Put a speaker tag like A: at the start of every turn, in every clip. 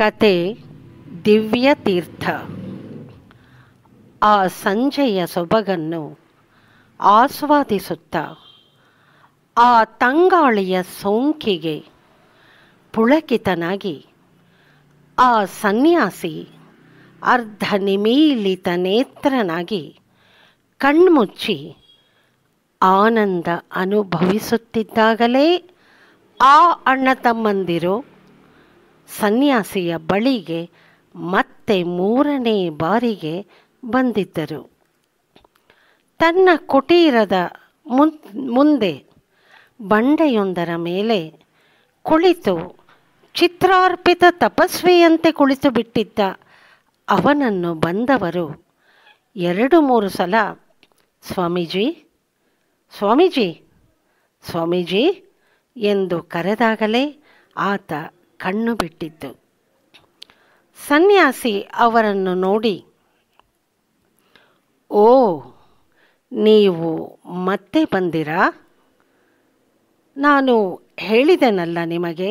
A: ಕತೆ ದಿವ್ಯ ದಿವ್ಯತೀರ್ಥ ಆ ಸಂಜೆಯ ಸೊಬಗನ್ನು ಆಸ್ವಾದಿಸುತ್ತ ಆ ತಂಗಾಳಿಯ ಸೋಂಕಿಗೆ ಪುಳಕಿತನಾಗಿ ಆ ಸನ್ಯಾಸಿ ಅರ್ಧ ನಿಮೀಲಿತ ನೇತ್ರನಾಗಿ ಕಣ್ಮುಚ್ಚಿ ಆನಂದ ಅನುಭವಿಸುತ್ತಿದ್ದಾಗಲೇ ಆ ಅಣ್ಣ ತಮ್ಮಂದಿರು ಸನ್ಯಾಸಿಯ ಬಳಿಗೆ ಮತ್ತೆ ಮೂರನೇ ಬಾರಿಗೆ ಬಂದಿದ್ದರು ತನ್ನ ಕುಟೀರದ ಮುನ್ ಮುಂದೆ ಬಂಡೆಯೊಂದರ ಮೇಲೆ ಕುಳಿತು ಚಿತ್ರಾರ್ಪಿತ ತಪಸ್ವಿಯಂತೆ ಕುಳಿತು ಬಿಟ್ಟಿದ್ದ ಅವನನ್ನು ಬಂದವರು ಎರಡು ಮೂರು ಸಲ ಸ್ವಾಮೀಜಿ ಸ್ವಾಮೀಜಿ ಸ್ವಾಮೀಜಿ ಎಂದು ಕರೆದಾಗಲೇ ಆತ ಕಣ್ಣು ಬಿಟ್ಟಿದ್ದು ಸನ್ಯಾಸಿ ಅವರನ್ನು ನೋಡಿ ಓ ನೀವು ಮತ್ತೆ ಬಂದಿರಾ ನಾನು ಹೇಳಿದನಲ್ಲ ನಿಮಗೆ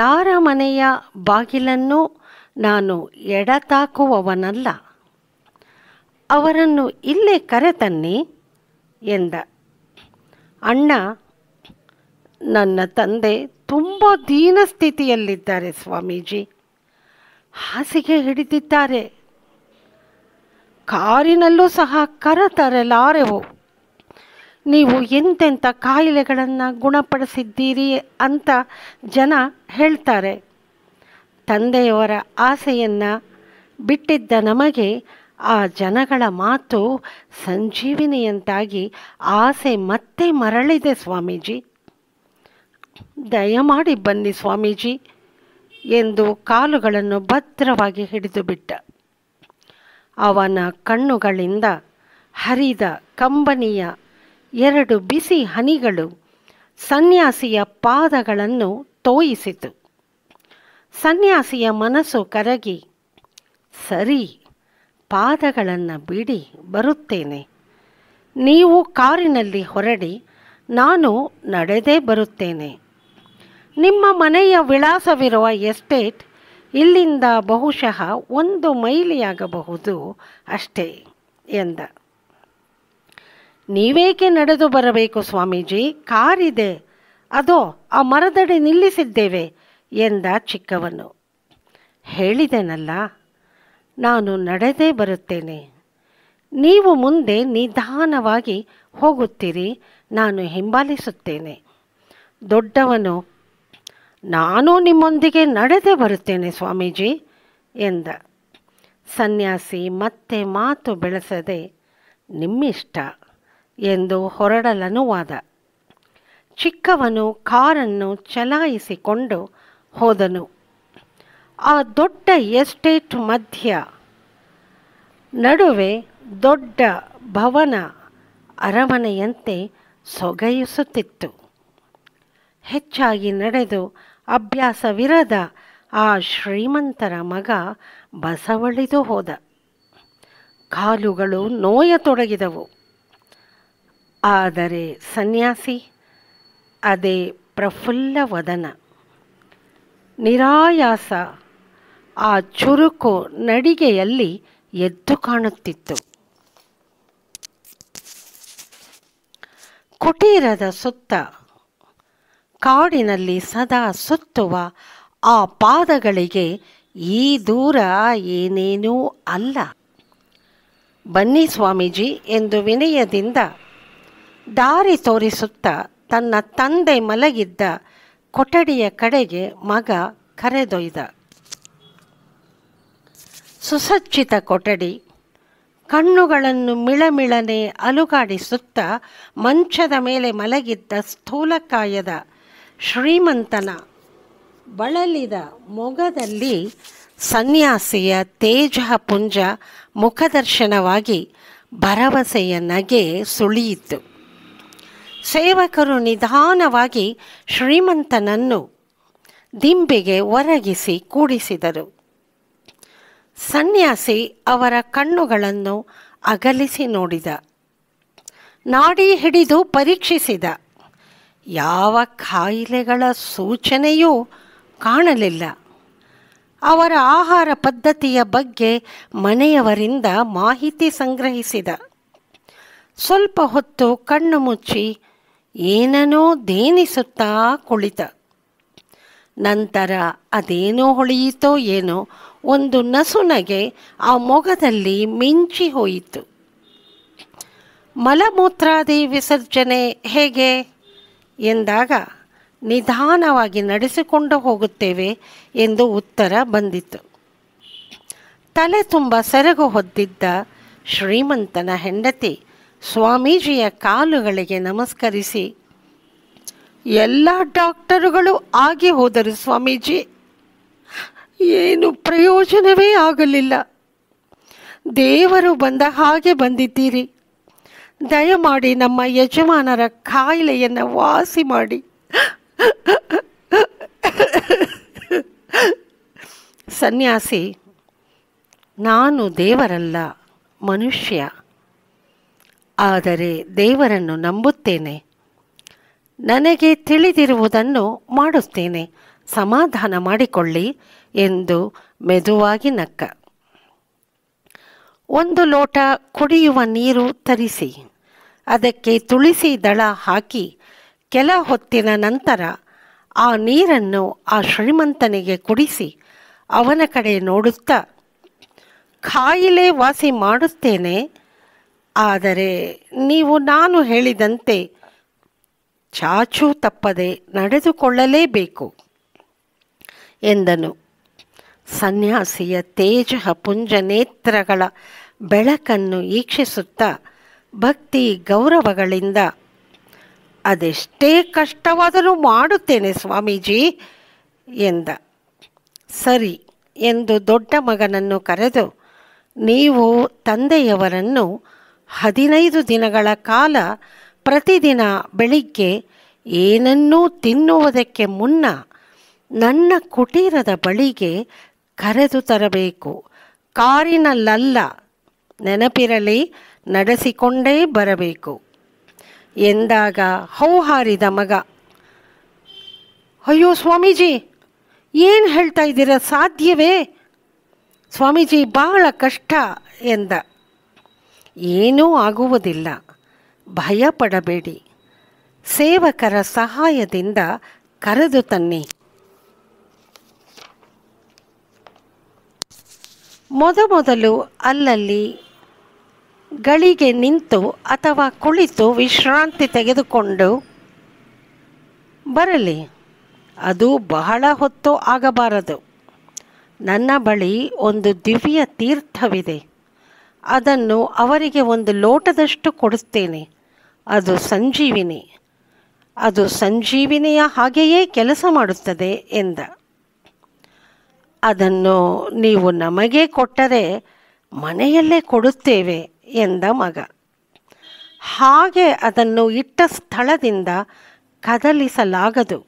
A: ಯಾರ ಮನೆಯ ಬಾಗಿಲನ್ನು ನಾನು ಎಡತಾಕುವವನಲ್ಲ ಅವರನ್ನು ಇಲ್ಲೇ ಕರೆತನ್ನಿ ಎಂದ ಅಣ್ಣ ನನ್ನ ತಂದೆ ತುಂಬ ಸ್ಥಿತಿಯಲ್ಲಿದ್ದಾರೆ ಸ್ವಾಮೀಜಿ ಹಾಸಿಗೆ ಹಿಡಿದಿದ್ದಾರೆ ಕಾರಿನಲ್ಲೂ ಸಹ ಕರತರಲಾರೆವು ನೀವು ಎಂತೆಂಥ ಕಾಯಿಲೆಗಳನ್ನು ಗುಣಪಡಿಸಿದ್ದೀರಿ ಅಂತ ಜನ ಹೇಳ್ತಾರೆ ತಂದೆಯವರ ಆಸೆಯನ್ನು ಬಿಟ್ಟಿದ್ದ ನಮಗೆ ಆ ಜನಗಳ ಮಾತು ಸಂಜೀವಿನಿಯಂತಾಗಿ ಆಸೆ ಮತ್ತೆ ಮರಳಿದೆ ಸ್ವಾಮೀಜಿ ದಯಮಾಡಿ ಬನ್ನಿ ಸ್ವಾಮೀಜಿ ಎಂದು ಕಾಲುಗಳನ್ನು ಭದ್ರವಾಗಿ ಹಿಡಿದು ಬಿಟ್ಟ ಅವನ ಕಣ್ಣುಗಳಿಂದ ಹರಿದ ಕಂಬನಿಯ ಎರಡು ಬಿಸಿ ಹನಿಗಳು ಸನ್ಯಾಸಿಯ ಪಾದಗಳನ್ನು ತೋಯಿಸಿತು ಸನ್ಯಾಸಿಯ ಮನಸ್ಸು ಕರಗಿ ಸರಿ ಪಾದಗಳನ್ನು ಬಿಡಿ ಬರುತ್ತೇನೆ ನೀವು ಕಾರಿನಲ್ಲಿ ಹೊರಡಿ ನಾನು ನಡೆದೇ ಬರುತ್ತೇನೆ ನಿಮ್ಮ ಮನೆಯ ವಿಳಾಸವಿರುವ ಎಸ್ಟೇಟ್ ಇಲ್ಲಿಂದ ಬಹುಶಃ ಒಂದು ಮೈಲಿಯಾಗಬಹುದು ಅಷ್ಟೇ ಎಂದ ನೀವೇಕೆ ನಡೆದು ಬರಬೇಕು ಸ್ವಾಮೀಜಿ ಕಾರಿದೆ ಅದೋ ಆ ಮರದಡಿ ನಿಲ್ಲಿಸಿದ್ದೇವೆ ಎಂದ ಚಿಕ್ಕವನು ಹೇಳಿದೆನಲ್ಲ ನಾನು ನಡೆದೇ ಬರುತ್ತೇನೆ ನೀವು ಮುಂದೆ ನಿಧಾನವಾಗಿ ಹೋಗುತ್ತೀರಿ ನಾನು ಹಿಂಬಾಲಿಸುತ್ತೇನೆ ದೊಡ್ಡವನು ನಾನು ನಿಮ್ಮೊಂದಿಗೆ ನಡೆದೇ ಬರುತ್ತೇನೆ ಸ್ವಾಮೀಜಿ ಎಂದ ಸನ್ಯಾಸಿ ಮತ್ತೆ ಮಾತು ಬೆಳೆಸದೆ ನಿಮ್ಮಿಷ್ಟ ಎಂದು ಹೊರಡಲನುವಾದ ಚಿಕ್ಕವನು ಕಾರನ್ನು ಚಲಾಯಿಸಿಕೊಂಡು ಹೋದನು ಆ ದೊಡ್ಡ ಎಸ್ಟೇಟ್ ಮಧ್ಯ ನಡುವೆ ದೊಡ್ಡ ಭವನ ಅರಮನೆಯಂತೆ ಸೊಗಯಿಸುತ್ತಿತ್ತು ಹೆಚ್ಚಾಗಿ ನಡೆದು ಅಭ್ಯಾಸವಿರದ ಆ ಶ್ರೀಮಂತರ ಮಗ ಬಸವಳಿದು ಹೋದ ಕಾಲುಗಳು ನೋಯತೊಡಗಿದವು ಆದರೆ ಸನ್ಯಾಸಿ ಅದೇ ಪ್ರಫುಲ್ಲ ವದನ ನಿರಾಯಾಸ ಆ ಚುರುಕು ನಡಿಗೆಯಲ್ಲಿ ಎದ್ದು ಕಾಣುತ್ತಿತ್ತು ಕುಟೀರದ ಸುತ್ತ ಕಾಡಿನಲ್ಲಿ ಸದಾ ಸುತ್ತುವ ಆ ಪಾದಗಳಿಗೆ ಈ ದೂರ ಏನೇನೂ ಅಲ್ಲ ಬನ್ನಿ ಸ್ವಾಮೀಜಿ ಎಂದು ವಿನಯದಿಂದ ದಾರಿ ತೋರಿಸುತ್ತ ತನ್ನ ತಂದೆ ಮಲಗಿದ್ದ ಕೊಠಡಿಯ ಕಡೆಗೆ ಮಗ ಕರೆದೊಯ್ದ ಸುಸಜ್ಜಿತ ಕೊಠಡಿ ಕಣ್ಣುಗಳನ್ನು ಮಿಳಮಿಳನೆ ಅಲುಗಾಡಿಸುತ್ತ ಮಂಚದ ಮೇಲೆ ಮಲಗಿದ್ದ ಸ್ಥೂಲಕಾಯದ ಶ್ರೀಮಂತನ ಬಳಲಿದ ಮೊಗದಲ್ಲಿ ಸನ್ಯಾಸಿಯ ತೇಜ ಪುಂಜ ಮುಖದರ್ಶನವಾಗಿ ಭರವಸೆಯ ನಗೆ ಸುಳಿಯಿತು ಸೇವಕರು ನಿಧಾನವಾಗಿ ಶ್ರೀಮಂತನನ್ನು ದಿಂಬಿಗೆ ಒರಗಿಸಿ ಕೂಡಿಸಿದರು ಸನ್ಯಾಸಿ ಅವರ ಕಣ್ಣುಗಳನ್ನು ಅಗಲಿಸಿ ನೋಡಿದ ನಾಡಿ ಹಿಡಿದು ಪರೀಕ್ಷಿಸಿದ ಯಾವ ಕಾಯಿಲೆಗಳ ಸೂಚನೆಯೂ ಕಾಣಲಿಲ್ಲ ಅವರ ಆಹಾರ ಪದ್ಧತಿಯ ಬಗ್ಗೆ ಮನೆಯವರಿಂದ ಮಾಹಿತಿ ಸಂಗ್ರಹಿಸಿದ ಸ್ವಲ್ಪ ಹೊತ್ತು ಕಣ್ಣು ಮುಚ್ಚಿ ಏನನೋ ದೇನಿಸುತ್ತಾ ಕುಳಿತ ನಂತರ ಅದೇನೋ ಹೊಳೆಯಿತೋ ಏನೋ ಒಂದು ನಸುನಗೆ ಆ ಮೊಗದಲ್ಲಿ ಮಿಂಚಿ ಹೋಯಿತು ಮಲಮೂತ್ರಾದಿ ವಿಸರ್ಜನೆ ಹೇಗೆ ಎಂದಾಗ ನಿಧಾನವಾಗಿ ನಡೆಸಿಕೊಂಡು ಹೋಗುತ್ತೇವೆ ಎಂದು ಉತ್ತರ ಬಂದಿತು ತಲೆ ತುಂಬ ಸೆರಗು ಹೊದ್ದಿದ್ದ ಶ್ರೀಮಂತನ ಹೆಂಡತಿ ಸ್ವಾಮೀಜಿಯ ಕಾಲುಗಳಿಗೆ ನಮಸ್ಕರಿಸಿ ಎಲ್ಲ ಡಾಕ್ಟರುಗಳು ಆಗಿ ಹೋದರು ಸ್ವಾಮೀಜಿ ಏನು ಪ್ರಯೋಜನವೇ ಆಗಲಿಲ್ಲ ದೇವರು ಬಂದ ಹಾಗೆ ಬಂದಿದ್ದೀರಿ ದಯಮಾಡಿ ನಮ್ಮ ಯಜಮಾನರ ಕಾಯಿಲೆಯನ್ನು ವಾಸಿ ಮಾಡಿ ಸನ್ಯಾಸಿ ನಾನು ದೇವರಲ್ಲ ಮನುಷ್ಯ ಆದರೆ ದೇವರನ್ನು ನಂಬುತ್ತೇನೆ ನನಗೆ ತಿಳಿದಿರುವುದನ್ನು ಮಾಡುತ್ತೇನೆ ಸಮಾಧಾನ ಮಾಡಿಕೊಳ್ಳಿ ಎಂದು ಮೆದುವಾಗಿ ನಕ್ಕ ಒಂದು ಲೋಟ ಕುಡಿಯುವ ನೀರು ತರಿಸಿ ಅದಕ್ಕೆ ತುಳಸಿ ದಳ ಹಾಕಿ ಕೆಲ ಹೊತ್ತಿನ ನಂತರ ಆ ನೀರನ್ನು ಆ ಶ್ರೀಮಂತನಿಗೆ ಕುಡಿಸಿ ಅವನ ಕಡೆ ನೋಡುತ್ತಾ ಖಾಯಿಲೆ ವಾಸಿ ಮಾಡುತ್ತೇನೆ ಆದರೆ ನೀವು ನಾನು ಹೇಳಿದಂತೆ ಚಾಚು ತಪ್ಪದೆ ನಡೆದುಕೊಳ್ಳಲೇಬೇಕು ಎಂದನು ಸನ್ಯಾಸಿಯ ತೇಜ ಪುಂಜನೇತ್ರಗಳ ಬೆಳಕನ್ನು ಈಕ್ಷಿಸುತ್ತಾ ಭಕ್ತಿ ಗೌರವಗಳಿಂದ ಅದೆಷ್ಟೇ ಕಷ್ಟವಾದರೂ ಮಾಡುತ್ತೇನೆ ಸ್ವಾಮೀಜಿ ಎಂದ ಸರಿ ಎಂದು ದೊಡ್ಡ ಮಗನನ್ನು ಕರೆದು ನೀವು ತಂದೆಯವರನ್ನು ಹದಿನೈದು ದಿನಗಳ ಕಾಲ ಪ್ರತಿದಿನ ಬೆಳಿಗ್ಗೆ ಏನನ್ನೂ ತಿನ್ನುವುದಕ್ಕೆ ಮುನ್ನ ನನ್ನ ಕುಟೀರದ ಬಳಿಗೆ ಕರೆದು ತರಬೇಕು ಕಾರಿನಲ್ಲಲ್ಲ ನೆನಪಿರಲಿ ನಡೆಸಿಕೊಂಡೇ ಬರಬೇಕು ಎಂದಾಗ ಹೌಹಾರಿದ ಮಗ ಅಯ್ಯೋ ಸ್ವಾಮೀಜಿ ಏನು ಹೇಳ್ತಾ ಇದ್ದೀರ ಸಾಧ್ಯವೇ ಸ್ವಾಮೀಜಿ ಬಹಳ ಕಷ್ಟ ಎಂದ ಏನೂ ಆಗುವುದಿಲ್ಲ ಭಯಪಡಬೇಡಿ ಸೇವಕರ ಸಹಾಯದಿಂದ ಕರೆದು ತನ್ನಿ ಮೊದಮೊದಲು ಅಲ್ಲಲ್ಲಿ ಗಳಿಗೆ ನಿಂತು ಅಥವಾ ಕುಳಿತು ವಿಶ್ರಾಂತಿ ತೆಗೆದುಕೊಂಡು ಬರಲಿ ಅದು ಬಹಳ ಹೊತ್ತು ಆಗಬಾರದು ನನ್ನ ಬಳಿ ಒಂದು ದಿವ್ಯ ತೀರ್ಥವಿದೆ ಅದನ್ನು ಅವರಿಗೆ ಒಂದು ಲೋಟದಷ್ಟು ಕೊಡುತ್ತೇನೆ ಅದು ಸಂಜೀವಿನಿ ಅದು ಸಂಜೀವಿನಿಯ ಹಾಗೆಯೇ ಕೆಲಸ ಮಾಡುತ್ತದೆ ಎಂದ ಅದನ್ನು ನೀವು ನಮಗೆ ಕೊಟ್ಟರೆ ಮನೆಯಲ್ಲೇ ಕೊಡುತ್ತೇವೆ ಎಂದ ಮಗ ಹಾಗೆ ಅದನ್ನು ಇಟ್ಟ ಸ್ಥಳದಿಂದ ಕದಲಿಸಲಾಗದು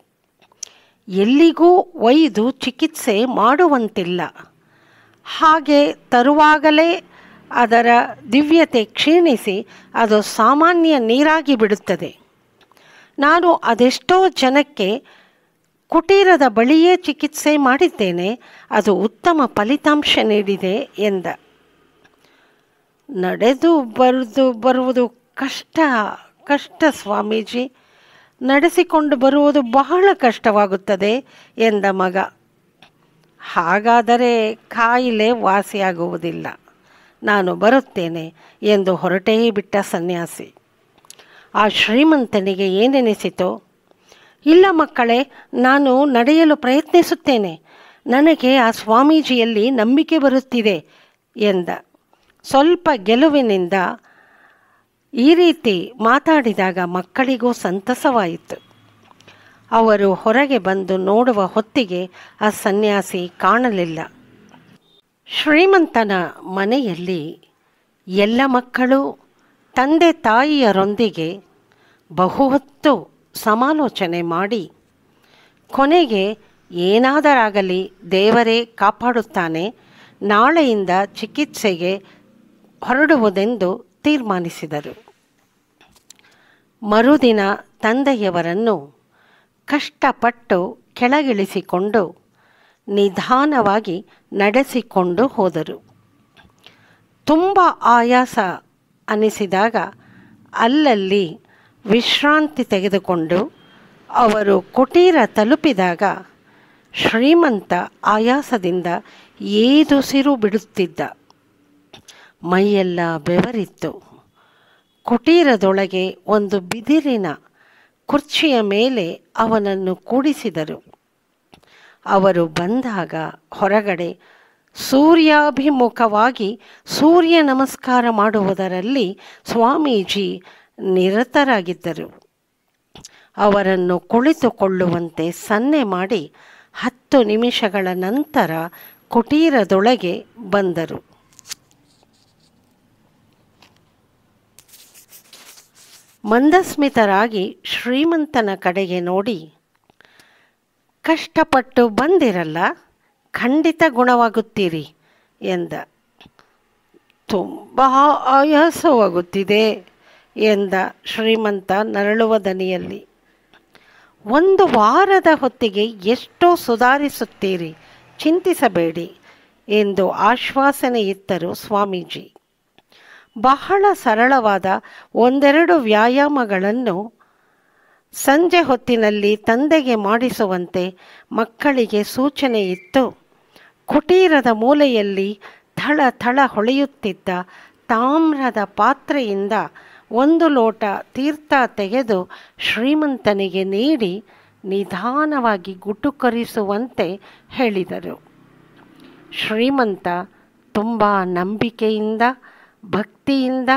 A: ಎಲ್ಲಿಗೂ ಒಯ್ದು ಚಿಕಿತ್ಸೆ ಮಾಡುವಂತಿಲ್ಲ ಹಾಗೆ ತರುವಾಗಲೇ ಅದರ ದಿವ್ಯತೆ ಕ್ಷೀಣಿಸಿ ಅದು ಸಾಮಾನ್ಯ ನೀರಾಗಿ ಬಿಡುತ್ತದೆ ನಾನು ಅದೆಷ್ಟೋ ಜನಕ್ಕೆ ಕುಟೀರದ ಬಳಿಯೇ ಚಿಕಿತ್ಸೆ ಮಾಡಿದ್ದೇನೆ ಅದು ಉತ್ತಮ ಫಲಿತಾಂಶ ನೀಡಿದೆ ಎಂದ ನಡೆದು ಬರೆದು ಬರುವುದು ಕಷ್ಟ ಕಷ್ಟ ಸ್ವಾಮೀಜಿ ನಡೆಸಿಕೊಂಡು ಬರುವುದು ಬಹಳ ಕಷ್ಟವಾಗುತ್ತದೆ ಎಂದ ಮಗ ಹಾಗಾದರೆ ಕಾಯಿಲೆ ವಾಸಿಯಾಗುವುದಿಲ್ಲ ನಾನು ಬರುತ್ತೇನೆ ಎಂದು ಹೊರಟೇ ಬಿಟ್ಟ ಸನ್ಯಾಸಿ ಆ ಶ್ರೀಮಂತನಿಗೆ ಏನೆನಿಸಿತೋ ಇಲ್ಲ ಮಕ್ಕಳೇ ನಾನು ನಡೆಯಲು ಪ್ರಯತ್ನಿಸುತ್ತೇನೆ ನನಗೆ ಆ ಸ್ವಾಮೀಜಿಯಲ್ಲಿ ನಂಬಿಕೆ ಬರುತ್ತಿದೆ ಎಂದ ಸ್ವಲ್ಪ ಗೆಲುವಿನಿಂದ ಈ ರೀತಿ ಮಾತಾಡಿದಾಗ ಮಕ್ಕಳಿಗೂ ಸಂತಸವಾಯಿತು ಅವರು ಹೊರಗೆ ಬಂದು ನೋಡುವ ಹೊತ್ತಿಗೆ ಆ ಸನ್ಯಾಸಿ ಕಾಣಲಿಲ್ಲ ಶ್ರೀಮಂತನ ಮನೆಯಲ್ಲಿ ಎಲ್ಲ ಮಕ್ಕಳು ತಂದೆ ತಾಯಿಯರೊಂದಿಗೆ ಬಹುಹೊತ್ತು ಸಮಾಲೋಚನೆ ಮಾಡಿ ಕೊನೆಗೆ ಏನಾದರಾಗಲಿ ದೇವರೇ ಕಾಪಾಡುತ್ತಾನೆ ನಾಳೆಯಿಂದ ಚಿಕಿತ್ಸೆಗೆ ಹೊರಡುವುದೆಂದು ತೀರ್ಮಾನಿಸಿದರು ಮರುದಿನ ತಂದೆಯವರನ್ನು ಕಷ್ಟಪಟ್ಟು ಕೆಳಗಿಳಿಸಿಕೊಂಡು ನಿಧಾನವಾಗಿ ನಡೆಸಿಕೊಂಡು ಹೋದರು ತುಂಬ ಆಯಾಸ ಅನಿಸಿದಾಗ ಅಲ್ಲಲ್ಲಿ ವಿಶ್ರಾಂತಿ ತೆಗೆದುಕೊಂಡು ಅವರು ಕುಟೀರ ತಲುಪಿದಾಗ ಶ್ರೀಮಂತ ಆಯಾಸದಿಂದ ಏದುಸಿರು ಬಿಡುತ್ತಿದ್ದ ಮೈಯೆಲ್ಲ ಬೆವರಿತ್ತು ಕುಟೀರದೊಳಗೆ ಒಂದು ಬಿದಿರಿನ ಕುರ್ಚಿಯ ಮೇಲೆ ಅವನನ್ನು ಕೂಡಿಸಿದರು ಅವರು ಬಂದಾಗ ಹೊರಗಡೆ ಸೂರ್ಯಾಭಿಮುಖವಾಗಿ ಸೂರ್ಯ ನಮಸ್ಕಾರ ಮಾಡುವುದರಲ್ಲಿ ಸ್ವಾಮೀಜಿ ನಿರತರಾಗಿದ್ದರು ಅವರನ್ನು ಕುಳಿತುಕೊಳ್ಳುವಂತೆ ಸನ್ನೆ ಮಾಡಿ ಹತ್ತು ನಿಮಿಷಗಳ ನಂತರ ಕುಟೀರದೊಳಗೆ ಬಂದರು ಮಂದಸ್ಮಿತರಾಗಿ ಶ್ರೀಮಂತನ ಕಡೆಗೆ ನೋಡಿ ಕಷ್ಟಪಟ್ಟು ಬಂದಿರಲ್ಲ ಖಂಡಿತ ಗುಣವಾಗುತ್ತೀರಿ ಎಂದ ತುಂಬ ಆಯಾಸವಾಗುತ್ತಿದೆ ಎಂದ ಶ್ರೀಮಂತ ನರಳುವ ದನಿಯಲ್ಲಿ ಒಂದು ವಾರದ ಹೊತ್ತಿಗೆ ಎಷ್ಟೋ ಸುಧಾರಿಸುತ್ತೀರಿ ಚಿಂತಿಸಬೇಡಿ ಎಂದು ಆಶ್ವಾಸನೆಯಿತ್ತರು ಸ್ವಾಮೀಜಿ ಬಹಳ ಸರಳವಾದ ಒಂದೆರಡು ವ್ಯಾಯಾಮಗಳನ್ನು ಸಂಜೆ ಹೊತ್ತಿನಲ್ಲಿ ತಂದೆಗೆ ಮಾಡಿಸುವಂತೆ ಮಕ್ಕಳಿಗೆ ಸೂಚನೆ ಇತ್ತು ಕುಟೀರದ ಮೂಲೆಯಲ್ಲಿ ಥಳ ಥಳ ಹೊಳೆಯುತ್ತಿದ್ದ ತಾಮ್ರದ ಪಾತ್ರೆಯಿಂದ ಒಂದು ಲೋಟ ತೀರ್ಥ ತೆಗೆದು ಶ್ರೀಮಂತನಿಗೆ ನೀಡಿ ನಿಧಾನವಾಗಿ ಗುಟುಕರಿಸುವಂತೆ ಹೇಳಿದರು ಶ್ರೀಮಂತ ತುಂಬ ನಂಬಿಕೆಯಿಂದ ಭಕ್ತಿಯಿಂದ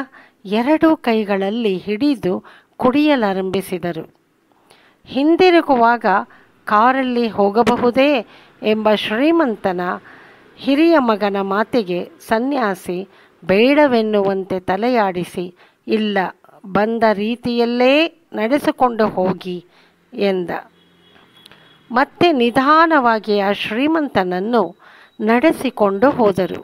A: ಎರಡೂ ಕೈಗಳಲ್ಲಿ ಹಿಡಿದು ಕುಡಿಯಲಾರಂಭಿಸಿದರು ಹಿಂದಿರುಗುವಾಗ ಕಾರಲ್ಲಿ ಹೋಗಬಹುದೇ ಎಂಬ ಶ್ರೀಮಂತನ ಹಿರಿಯ ಮಗನ ಮಾತಿಗೆ ಸನ್ಯಾಸಿ ಬೇಡವೆನ್ನುವಂತೆ ತಲೆಯಾಡಿಸಿ ಇಲ್ಲ ಬಂದ ರೀತಿಯಲ್ಲೇ ನಡೆಸಿಕೊಂಡು ಹೋಗಿ ಎಂದ ಮತ್ತೆ ನಿಧಾನವಾಗಿ ಆ ಶ್ರೀಮಂತನನ್ನು ನಡೆಸಿಕೊಂಡು ಹೋದರು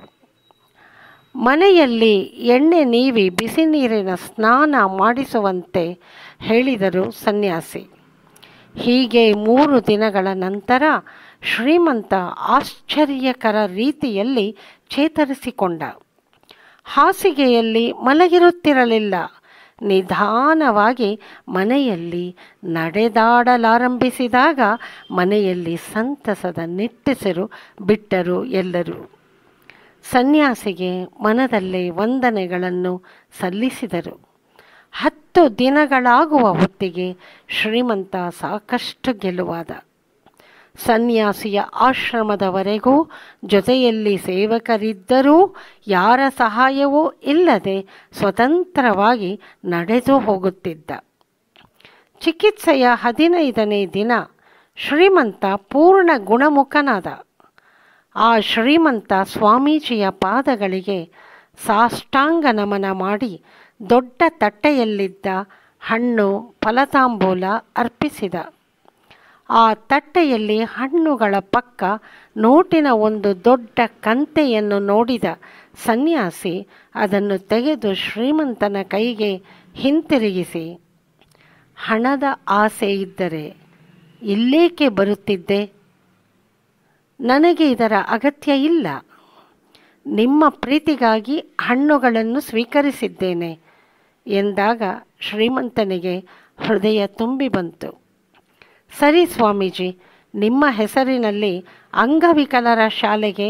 A: ಮನೆಯಲ್ಲಿ ಎಣ್ಣೆ ನೀವಿ ಬಿಸಿ ನೀರಿನ ಸ್ನಾನ ಮಾಡಿಸುವಂತೆ ಹೇಳಿದರು ಸನ್ಯಾಸಿ ಹೀಗೆ ಮೂರು ದಿನಗಳ ನಂತರ ಶ್ರೀಮಂತ ಆಶ್ಚರ್ಯಕರ ರೀತಿಯಲ್ಲಿ ಚೇತರಿಸಿಕೊಂಡ ಹಾಸಿಗೆಯಲ್ಲಿ ಮಲಗಿರುತ್ತಿರಲಿಲ್ಲ ನಿಧಾನವಾಗಿ ಮನೆಯಲ್ಲಿ ನಡೆದಾಡಲಾರಂಭಿಸಿದಾಗ ಮನೆಯಲ್ಲಿ ಸಂತಸದ ನಿಟ್ಟೆಸರು ಬಿಟ್ಟರು ಎಲ್ಲರೂ ಸನ್ಯಾಸಿಗೆ ಮನದಲ್ಲೇ ವಂದನೆಗಳನ್ನು ಸಲ್ಲಿಸಿದರು ಹತ್ತು ದಿನಗಳಾಗುವ ಹೊತ್ತಿಗೆ ಶ್ರೀಮಂತ ಸಾಕಷ್ಟು ಗೆಲುವಾದ ಸನ್ಯಾಸಿಯ ಆಶ್ರಮದವರೆಗೂ ಜೊತೆಯಲ್ಲಿ ಸೇವಕರಿದ್ದರೂ ಯಾರ ಸಹಾಯವೂ ಇಲ್ಲದೆ ಸ್ವತಂತ್ರವಾಗಿ ನಡೆದು ಹೋಗುತ್ತಿದ್ದ ಚಿಕಿತ್ಸೆಯ ಹದಿನೈದನೇ ದಿನ ಶ್ರೀಮಂತ ಪೂರ್ಣ ಗುಣಮುಖನಾದ ಆ ಶ್ರೀಮಂತ ಸ್ವಾಮೀಜಿಯ ಪಾದಗಳಿಗೆ ಸಾಷ್ಟಾಂಗ ನಮನ ಮಾಡಿ ದೊಡ್ಡ ತಟ್ಟೆಯಲ್ಲಿದ್ದ ಹಣ್ಣು ಫಲತಾಂಬೂಲ ಅರ್ಪಿಸಿದ ಆ ತಟ್ಟೆಯಲ್ಲಿ ಹಣ್ಣುಗಳ ಪಕ್ಕ ನೋಟಿನ ಒಂದು ದೊಡ್ಡ ಕಂತೆಯನ್ನು ನೋಡಿದ ಸನ್ಯಾಸಿ ಅದನ್ನು ತೆಗೆದು ಶ್ರೀಮಂತನ ಕೈಗೆ ಹಿಂತಿರುಗಿಸಿ ಹಣದ ಆಸೆ ಇದ್ದರೆ ಇಲ್ಲೇಕೆ ಬರುತ್ತಿದ್ದೆ ನನಗೆ ಇದರ ಅಗತ್ಯ ಇಲ್ಲ ನಿಮ್ಮ ಪ್ರೀತಿಗಾಗಿ ಹಣ್ಣುಗಳನ್ನು ಸ್ವೀಕರಿಸಿದ್ದೇನೆ ಎಂದಾಗ ಶ್ರೀಮಂತನಿಗೆ ಹೃದಯ ತುಂಬಿ ಬಂತು ಸರಿ ಸ್ವಾಮೀಜಿ ನಿಮ್ಮ ಹೆಸರಿನಲ್ಲಿ ಅಂಗವಿಕಲರ ಶಾಲೆಗೆ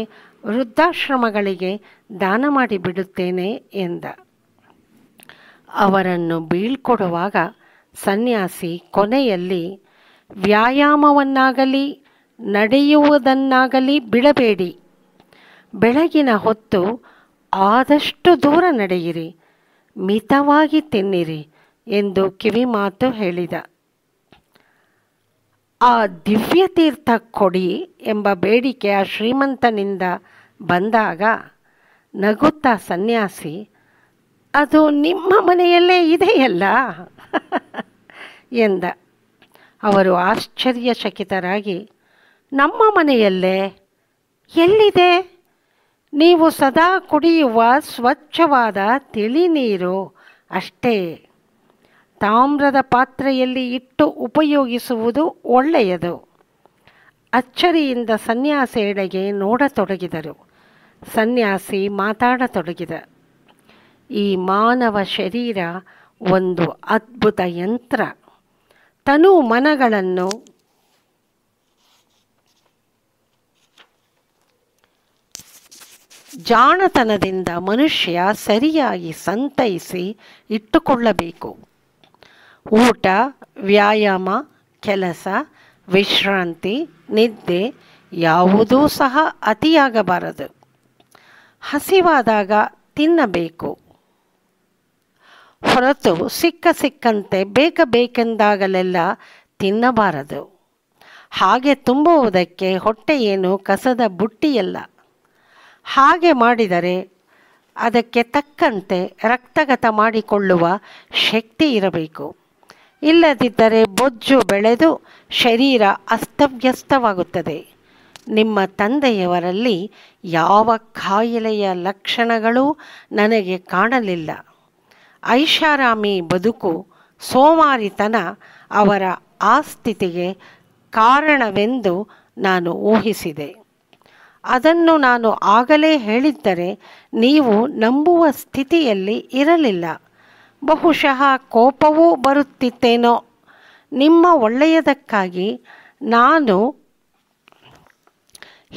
A: ವೃದ್ಧಾಶ್ರಮಗಳಿಗೆ ದಾನ ಮಾಡಿ ಬಿಡುತ್ತೇನೆ ಎಂದ ಅವರನ್ನು ಬೀಳ್ಕೊಡುವಾಗ ಸನ್ಯಾಸಿ ಕೊನೆಯಲ್ಲಿ ವ್ಯಾಯಾಮವನ್ನಾಗಲಿ ನಡೆಯುವುದನ್ನಾಗಲಿ ಬಿಡಬೇಡಿ ಬೆಳಗಿನ ಹೊತ್ತು ಆದಷ್ಟು ದೂರ ನಡೆಯಿರಿ ಮಿತವಾಗಿ ತಿನ್ನಿರಿ ಎಂದು ಕಿವಿಮಾತು ಹೇಳಿದ ಆ ದಿವ್ಯತೀರ್ಥ ಕೊಡಿ ಎಂಬ ಬೇಡಿಕೆ ಆ ಶ್ರೀಮಂತನಿಂದ ಬಂದಾಗ ನಗುತ್ತಾ ಸನ್ಯಾಸಿ ಅದು ನಿಮ್ಮ ಮನೆಯಲ್ಲೇ ಇದೆಯಲ್ಲ ಎಂದ ಅವರು ಆಶ್ಚರ್ಯಚಕಿತರಾಗಿ ನಮ್ಮ ಮನೆಯಲ್ಲೇ ಎಲ್ಲಿದೆ ನೀವು ಸದಾ ಕುಡಿಯುವ ಸ್ವಚ್ಛವಾದ ತಿಳಿ ನೀರು ಅಷ್ಟೇ ತಾಮ್ರದ ಪಾತ್ರೆಯಲ್ಲಿ ಇಟ್ಟು ಉಪಯೋಗಿಸುವುದು ಒಳ್ಳೆಯದು ಅಚ್ಚರಿಯಿಂದ ಸನ್ಯಾಸಿಯೆಡೆಗೆ ನೋಡತೊಡಗಿದರು ಸನ್ಯಾಸಿ ಮಾತಾಡತೊಡಗಿದ ಈ ಮಾನವ ಶರೀರ ಒಂದು ಅದ್ಭುತ ಯಂತ್ರ ತನು ಮನಗಳನ್ನು ಜಾಣತನದಿಂದ ಮನುಷ್ಯ ಸರಿಯಾಗಿ ಸಂತೈಸಿ ಇಟ್ಟುಕೊಳ್ಳಬೇಕು ಊಟ ವ್ಯಾಯಾಮ ಕೆಲಸ ವಿಶ್ರಾಂತಿ ನಿದ್ದೆ ಯಾವುದೂ ಸಹ ಅತಿಯಾಗಬಾರದು ಹಸಿವಾದಾಗ ತಿನ್ನಬೇಕು ಹೊರತು ಸಿಕ್ಕ ಸಿಕ್ಕಂತೆ ಬೇಕ ಬೇಕೆಂದಾಗಲೆಲ್ಲ ತಿನ್ನಬಾರದು ಹಾಗೆ ತುಂಬುವುದಕ್ಕೆ ಹೊಟ್ಟೆಯೇನು ಕಸದ ಬುಟ್ಟಿಯಲ್ಲ ಹಾಗೆ ಮಾಡಿದರೆ ಅದಕ್ಕೆ ತಕ್ಕಂತೆ ರಕ್ತಗತ ಮಾಡಿಕೊಳ್ಳುವ ಶಕ್ತಿ ಇರಬೇಕು ಇಲ್ಲದಿದ್ದರೆ ಬೊಜ್ಜು ಬೆಳೆದು ಶರೀರ ಅಸ್ತವ್ಯಸ್ತವಾಗುತ್ತದೆ ನಿಮ್ಮ ತಂದೆಯವರಲ್ಲಿ ಯಾವ ಕಾಯಿಲೆಯ ಲಕ್ಷಣಗಳು ನನಗೆ ಕಾಣಲಿಲ್ಲ ಐಷಾರಾಮಿ ಬದುಕು ಸೋಮಾರಿತನ ಅವರ ಆಸ್ಥಿತಿಗೆ ಕಾರಣವೆಂದು ನಾನು ಊಹಿಸಿದೆ ಅದನ್ನು ನಾನು ಆಗಲೇ ಹೇಳಿದ್ದರೆ ನೀವು ನಂಬುವ ಸ್ಥಿತಿಯಲ್ಲಿ ಇರಲಿಲ್ಲ ಬಹುಶಃ ಕೋಪವೂ ಬರುತ್ತಿತ್ತೇನೋ ನಿಮ್ಮ ಒಳ್ಳೆಯದಕ್ಕಾಗಿ ನಾನು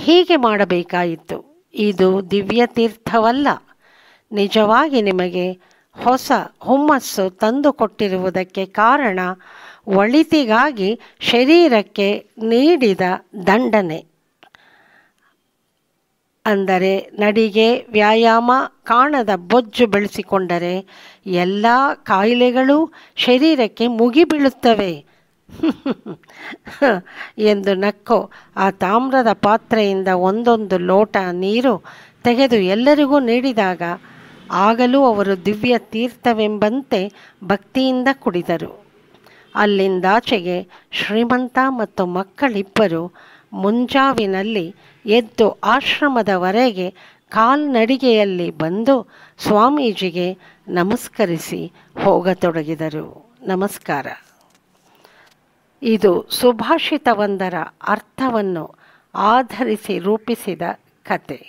A: ಹೀಗೆ ಮಾಡಬೇಕಾಯಿತು ಇದು ದಿವ್ಯ ತೀರ್ಥವಲ್ಲ ನಿಜವಾಗಿ ನಿಮಗೆ ಹೊಸ ಹುಮ್ಮಸ್ಸು ತಂದುಕೊಟ್ಟಿರುವುದಕ್ಕೆ ಕಾರಣ ಒಳಿತಿಗಾಗಿ ಶರೀರಕ್ಕೆ ನೀಡಿದ ದಂಡನೆ ಅಂದರೆ ನಡಿಗೆ ವ್ಯಾಯಾಮ ಕಾಣದ ಬೊಜ್ಜು ಬೆಳೆಸಿಕೊಂಡರೆ ಎಲ್ಲ ಕಾಯಿಲೆಗಳು ಶರೀರಕ್ಕೆ ಮುಗಿಬೀಳುತ್ತವೆ ಎಂದು ನಕ್ಕು ಆ ತಾಮ್ರದ ಪಾತ್ರೆಯಿಂದ ಒಂದೊಂದು ಲೋಟ ನೀರು ತೆಗೆದು ಎಲ್ಲರಿಗೂ ನೀಡಿದಾಗ ಆಗಲೂ ಅವರು ದಿವ್ಯ ತೀರ್ಥವೆಂಬಂತೆ ಭಕ್ತಿಯಿಂದ ಕುಡಿದರು ಅಲ್ಲಿಂದಾಚೆಗೆ ಶ್ರೀಮಂತ ಮತ್ತು ಮಕ್ಕಳಿಬ್ಬರು ಮುಂಜಾವಿನಲ್ಲಿ ಎದ್ದು ಆಶ್ರಮದವರೆಗೆ ಕಾಲ್ನಡಿಗೆಯಲ್ಲಿ ಬಂದು ಸ್ವಾಮೀಜಿಗೆ ನಮಸ್ಕರಿಸಿ ಹೋಗತೊಡಗಿದರು ನಮಸ್ಕಾರ ಇದು ಸುಭಾಷಿತವೊಂದರ ಅರ್ಥವನ್ನು ಆಧರಿಸಿ ರೂಪಿಸಿದ ಕತೆ